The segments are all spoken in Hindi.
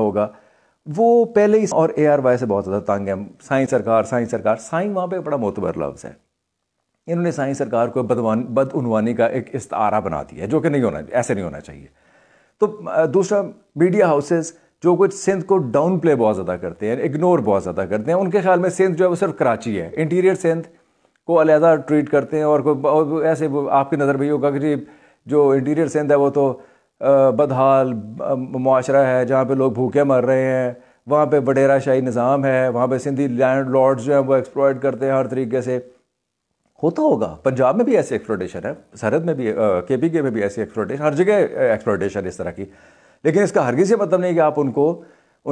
होगा वो पहले ही और ए आर वाई से बहुत ज़्यादा तंग है साई सरकार साई सरकार साई वहाँ पे बड़ा मोतबर लफ्ज़ है इन्होंने साई सरकार को बदवान बदउनवानी का एक इस्तारा बना दिया है जो कि नहीं होना ऐसे नहीं होना चाहिए तो दूसरा मीडिया हाउसेस जो कुछ सिंध को डाउन प्ले बहुत ज़्यादा करते हैं इग्नोर बहुत ज़्यादा करते हैं उनके ख्याल में सिंध जो है वो सिर्फ कराची है इंटीरियर सिंध को अलहदा ट्रीट करते हैं और, ऐसे आपकी नज़र भी होगा कि जो इंटीरियर सिंध है वो तो बदहाल माशरा है जहाँ पे लोग भूखे मर रहे हैं वहाँ पे वडेरा शाही निज़ाम है वहाँ पे सिंधी लैंड लॉर्ड्स जो हैं वो एक्सप्लॉयट करते हैं हर तरीके से होता होगा पंजाब में भी ऐसी एक्सप्लोटेशन है सरहद में भी के पी के में भी ऐसी एक्सप्लोटेशन हर जगह एक्सप्लोटेशन इस तरह की लेकिन इसका हर किसी मतलब नहीं कि आप उनको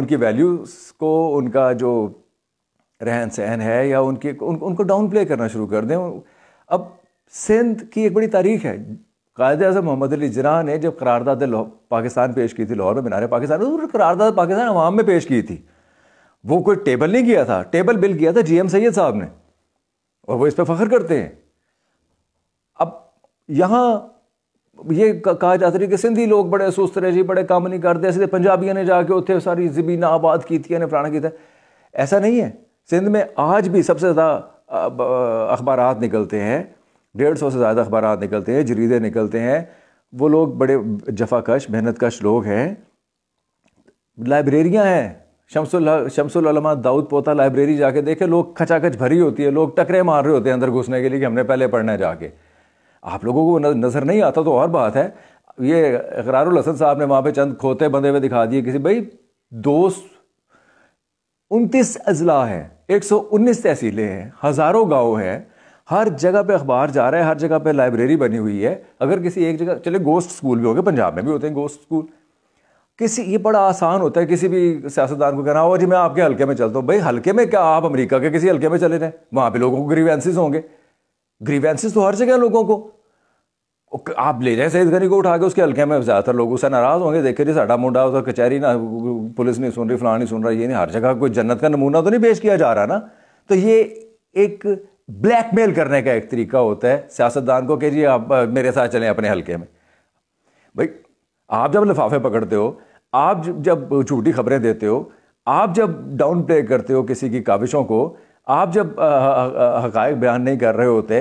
उनकी वैल्यूज़ को उनका जो रहन सहन है या उनके उन, उनको डाउन प्ले करना शुरू कर दें अब सिंध की एक बड़ी तारीख है कायद अजम मोहम्मद अली जना ने जब करारदाद पाकिस्तान पेश की थी लाहौर में मीनार पाकिस्तान करारदादा करारदाद पाकिस्तान अवाम में पेश की थी वो कोई टेबल नहीं किया था टेबल बिल किया था जी एम सैद साहब ने और वो इस पर फख्र करते हैं अब यहाँ ये कहा जाता है कि सिंधी लोग बड़े सुस्त रहे जी बड़े काम नहीं करते ऐसे पंजाबियों ने जाके उत्थे सारी ज़मीन आबाद की थी फलाना की था ऐसा नहीं है सिंध में आज भी सबसे ज़्यादा अखबार निकलते हैं डेढ़ सौ से ज़्यादा अखबार निकलते हैं जरीदे निकलते हैं वो लोग बड़े जफाकश मेहनत कश लोग हैं लाइब्रेरियाँ हैं शमसुल शमसुलमा दाऊद पोता लाइब्रेरी जाके देखे लोग खचाखच भरी होती है लोग टकरे मार रहे होते हैं अंदर घुसने के लिए कि हमने पहले पढ़ना है जाके आप लोगों को नज़र नहीं आता तो और बात है ये इकरारुल हसन साहब ने वहाँ पे चंद खोते बंधे हुए दिखा दिए किसी भाई दोस्त उनतीस अजला हैं एक सौ उन्नीस तहसीलें हैं हज़ारों गाँव हैं हर जगह पे अखबार जा रहा है हर जगह पे लाइब्रेरी बनी हुई है अगर किसी एक जगह चले गोस्ट स्कूल भी हो गए पंजाब में भी होते हैं गोस्ट स्कूल किसी ये बड़ा आसान होता है किसी भी सियासतदान को कहना हो जी मैं आपके हल्के में चलता हूँ भाई हल्के में क्या आप अमेरिका के किसी हल्के में चले जाए वहाँ पे लोगों को ग्रीवेंसेस होंगे ग्रीवेंसेस तो हर जगह लोगों को आप ले जाए सईद गनी को उठा के उसके हल्के में ज़्यादातर लोग उससे नाराज़ होंगे देखे जी साडा मुंडा उसका कचहरी ना पुलिस नहीं सुन रही फला नहीं सुन रहा ये नहीं हर जगह कोई जन्नत का नमूना तो नहीं पेश किया जा रहा ना तो ये एक ब्लैकमेल करने का एक तरीका होता है सियासतदान को कि जी आप मेरे साथ चलें अपने हलके में भाई आप जब लिफाफे पकड़ते हो आप जब झूठी खबरें देते हो आप जब डाउन प्ले करते हो किसी की काविशों को आप जब हकायक बयान नहीं कर रहे होते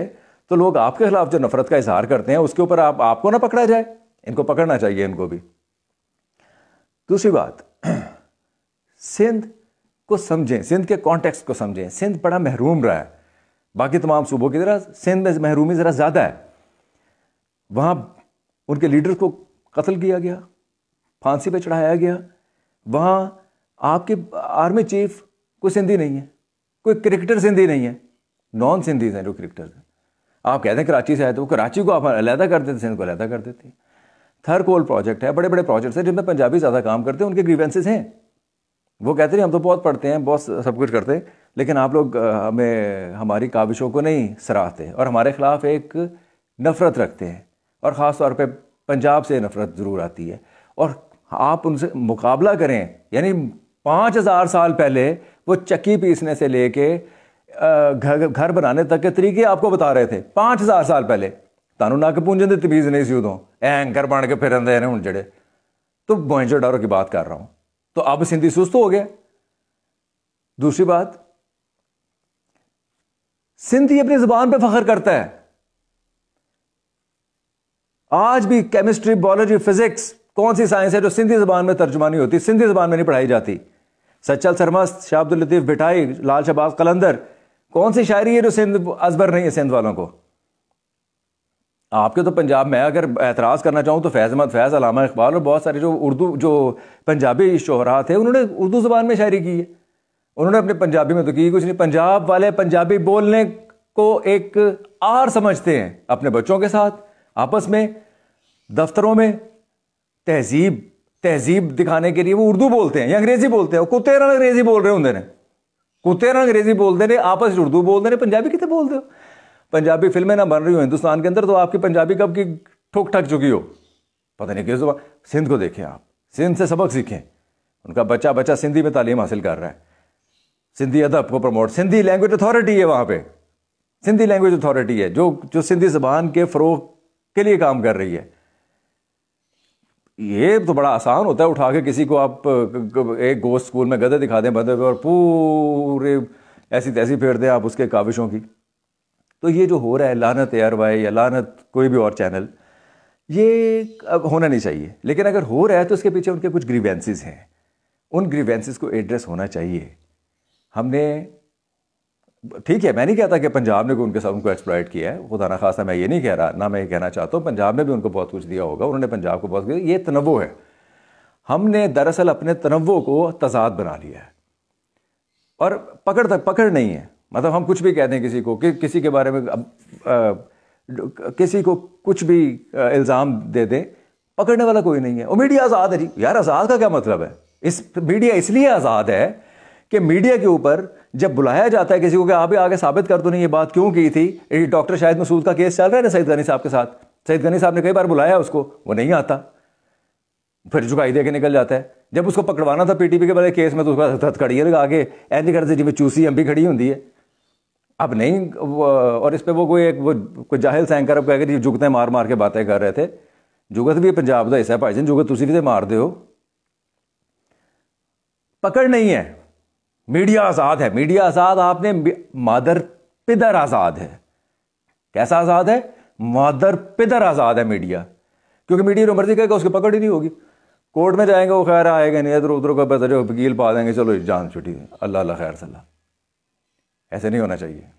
तो लोग आपके खिलाफ जो नफरत का इजहार करते हैं उसके ऊपर आप आपको ना पकड़ा जाए इनको पकड़ना चाहिए इनको भी दूसरी बात सिंध को समझें सिंध के कॉन्टेक्स्ट को समझें सिंध बड़ा महरूम रहा है बाकी तमाम सूबों की तरह सिंध में महरूमी ज़रा ज़्यादा है वहाँ उनके लीडर को कत्ल किया गया फांसी पर चढ़ाया गया वहाँ आपके आर्मी चीफ कोई सिंधी नहीं है कोई क्रिकेटर सिंधी नहीं है नॉन सिंधीज हैं जो क्रिकेटर्स हैं आप कहते हैं कराची से आए तो कराची को आप अलहदा कर देते सिंध को अलहदा कर देते थर कोल प्रोजेक्ट है बड़े बड़े प्रोजेक्ट्स हैं जिनमें पंजाबी ज़्यादा काम करते हैं उनके ग्रीवेंसेज हैं वो कहते हैं हम तो बहुत पढ़ते हैं बहुत सब कुछ करते हैं लेकिन आप लोग हमें हमारी काविशों को नहीं सराहते और हमारे ख़िलाफ़ एक नफ़रत रखते हैं और ख़ास तौर पे पंजाब से नफ़रत ज़रूर आती है और आप उनसे मुकाबला करें यानी पाँच हज़ार साल पहले वो चक्की पीसने से ले घर घर बनाने तक के तरीके आपको बता रहे थे पाँच हज़ार साल पहले के ਨੱਕ दे ਦੀ नहीं सी उदों एंकर बन के फिर रहते हैं हूँ जड़े तो बोइंजो डारो की बात कर रहा हूं तो अब सिंधी सुस्त हो गया दूसरी बात सिंधी अपनी जुबान पर फख्र करता है आज भी केमिस्ट्री बायोलॉजी फिजिक्स कौन सी साइंस है जो सिंधी जबान में तर्जुमानी होती सिंधी जबान में नहीं पढ़ाई जाती सच्चल सरमस्त शाहब्दुल लतीफ़ बिठाई लाल शहबाज कलंदर कौन सी शायरी है जो सिंध अजबर नहीं है सिंध वालों को आपके तो पंजाब में अगर एतराज़ करना चाहूँ तो फैज़ अहमद फैज़ अलामा इकबाल और बहुत सारे जो उर्दू जो पंजाबी शहरा थे उन्होंने उर्दू ज़बान में शायरी की है उन्होंने अपने पंजाबी में तो की कुछ नहीं पंजाब वाले पंजाबी बोलने को एक आर समझते हैं अपने बच्चों के साथ आपस में दफ्तरों में तहजीब तहजीब दिखाने के लिए वो उर्दू बोलते हैं या अंग्रेजी बोलते हैं कुत्ते रन अंग्रेजी बोल रहे होंगे ने कुत्ते रंग अंग्रेजी बोलते रहे आपस में उर्दू बोलते रहे पंजाबी कितने बोलते हो पंजाबी फिल्में ना बन रही हो हिंदुस्तान के अंदर तो आपकी पंजाबी कब की ठोक ठक चुकी हो पता नहीं किस सिंध को देखें आप सिंध से सबक सीखें उनका बच्चा बच्चा सिंधी में तालीम हासिल कर रहा है सिंधी अदब को प्रमोट सिंधी लैंग्वेज अथॉरिटी है वहाँ पे सिंधी लैंग्वेज अथॉरिटी है जो जो सिंधी जबान के फ़रोग के लिए काम कर रही है ये तो बड़ा आसान होता है उठा के किसी को आप एक गोश्त स्कूल में गधे दिखा दें बंदे और पूरे ऐसी तैसी फेर दें आप उसके काविशों की तो ये जो हो रहा है लानत एयर वाई या लानत कोई भी और चैनल ये अब होना नहीं चाहिए लेकिन अगर हो रहा है तो उसके पीछे उनके कुछ ग्रीवेंसीज हैं उन ग्रीवेंसीज को एड्रेस होना चाहिए हमने ठीक है मैं नहीं कहता कि पंजाब ने उनके साथ उनको एक्सप्लाइट किया है खुदा ना खासा मैं ये नहीं कह रहा ना मैं ये कहना चाहता हूँ पंजाब ने भी उनको बहुत कुछ दिया होगा उन्होंने पंजाब को बहुत कुछ ये तनवो है हमने दरअसल अपने तनवो को तजाद बना लिया है और पकड़ तक पकड़ नहीं है मतलब हम कुछ भी कहते हैं किसी को कि, किसी के बारे में अब, आ, किसी को कुछ भी इल्ज़ाम दे दें पकड़ने वाला कोई नहीं है और मीडिया आज़ाद है जी यार आज़ाद का क्या मतलब है इस मीडिया इसलिए आज़ाद है कि मीडिया के ऊपर जब बुलाया जाता है किसी को कि आप ही आगे साबित कर दो तो नहीं ये बात क्यों की थी डॉक्टर शाहिद मसूद का केस चल रहा है ना सईद गनी साहब के साथ सईद गनी साहब ने कई बार बुलाया उसको वो नहीं आता फिर झुकाई दे के निकल जाता है जब उसको पकड़वाना था पीटीपी के वाले केस में तो उसका खड़ी है लगा के एंजी करते जिम्मे चूसी हम भी खड़ी होती है अब नहीं और इस पर वो कोई एक वो कोई जाहिल सैंकर अब कह जुगत जुगतें मार मार के बातें कर रहे थे जुगत भी पंजाब का हिस्सा भाई जान जुगत तुम भी तो मारते हो पकड़ नहीं है मीडिया आज़ाद है मीडिया आज़ाद आपने मादर पिदर आज़ाद है कैसा आज़ाद है मादर पिदर आज़ाद है मीडिया क्योंकि मीडिया जो मर्जी कहेगा उसकी पकड़ ही नहीं होगी कोर्ट में जाएंगे वो खैर आएगा नहीं इधर उधर को वकील पा देंगे चलो जान छुट्टी अल्लाह खैर सल्लाह ऐसे नहीं होना चाहिए